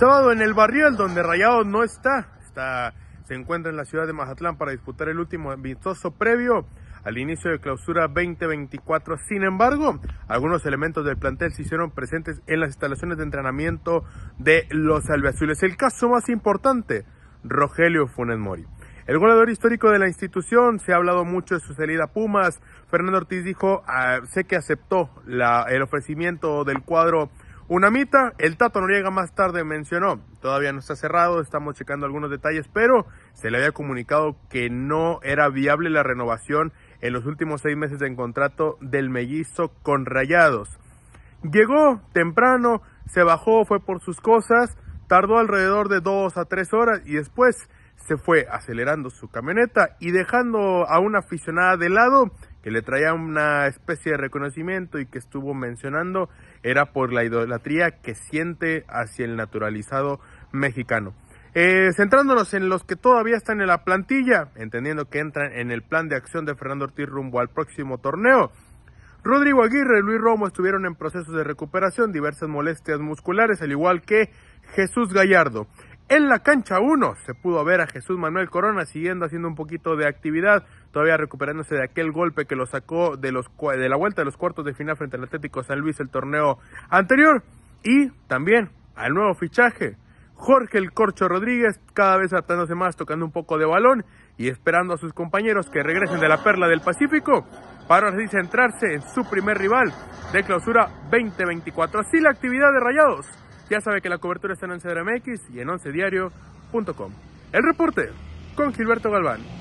sábado en el barrial, donde Rayado no está, está, se encuentra en la ciudad de Mazatlán para disputar el último vistoso previo al inicio de clausura 2024. Sin embargo, algunos elementos del plantel se hicieron presentes en las instalaciones de entrenamiento de los albiazules. El caso más importante, Rogelio Funes Mori. El goleador histórico de la institución, se ha hablado mucho de su salida a Pumas. Fernando Ortiz dijo, ah, sé que aceptó el ofrecimiento del cuadro una mitad, el Tato Noriega más tarde mencionó, todavía no está cerrado, estamos checando algunos detalles, pero se le había comunicado que no era viable la renovación en los últimos seis meses en contrato del mellizo con Rayados. Llegó temprano, se bajó, fue por sus cosas, tardó alrededor de dos a tres horas y después se fue acelerando su camioneta y dejando a una aficionada de lado que le traía una especie de reconocimiento y que estuvo mencionando era por la idolatría que siente hacia el naturalizado mexicano. Eh, centrándonos en los que todavía están en la plantilla, entendiendo que entran en el plan de acción de Fernando Ortiz rumbo al próximo torneo. Rodrigo Aguirre y Luis Romo estuvieron en procesos de recuperación, diversas molestias musculares, al igual que Jesús Gallardo. En la cancha 1 se pudo ver a Jesús Manuel Corona siguiendo haciendo un poquito de actividad, todavía recuperándose de aquel golpe que lo sacó de, la vuelta de los cuartos de final frente al Atlético San Luis el torneo anterior. Y también al nuevo fichaje, Jorge el Corcho Rodríguez, cada vez adaptándose más, tocando un poco de balón y esperando a sus compañeros que regresen de la Perla del Pacífico para así centrarse en su primer rival de clausura 2024. Así la actividad de Rayados ya sabe que la cobertura está en 11 y en 11diario.com. El reporte con Gilberto Galván.